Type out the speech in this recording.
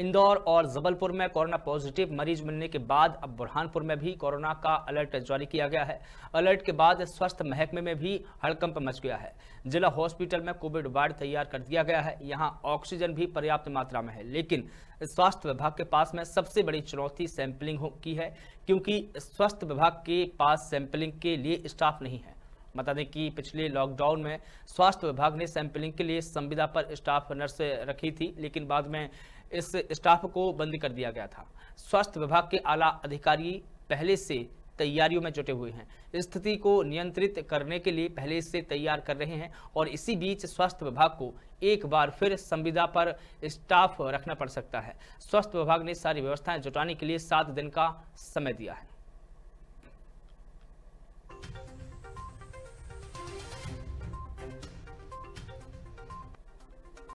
इंदौर और जबलपुर में corona positive मरीज मिलने के बाद अब बुरहानपुर में भी कोरोना का अलर्ट जारी किया गया है अलर्ट के बाद स्वास्थ्य महकमे में भी हड़कंप मच गया है जिला हॉस्पिटल में कोविड वार्ड तैयार कर दिया गया है यहाँ ऑक्सीजन भी पर्याप्त मात्रा में है लेकिन स्वास्थ्य विभाग के पास में सबसे बड़ी चुनौती सैंपलिंग की है क्योंकि स्वास्थ्य विभाग के पास सैंपलिंग के लिए स्टाफ नहीं है बता दें कि पिछले लॉकडाउन में स्वास्थ्य विभाग ने सैंपलिंग के लिए संविदा पर स्टाफ नर्स रखी थी लेकिन बाद में इस स्टाफ को बंद कर दिया गया था स्वास्थ्य विभाग के आला अधिकारी पहले से तैयारियों में जुटे हुए हैं स्थिति को नियंत्रित करने के लिए पहले से तैयार कर रहे हैं और इसी बीच स्वास्थ्य विभाग को एक बार फिर संविदा पर स्टाफ रखना पड़ सकता है स्वास्थ्य विभाग ने सारी व्यवस्थाएं जुटाने के लिए सात दिन का समय दिया है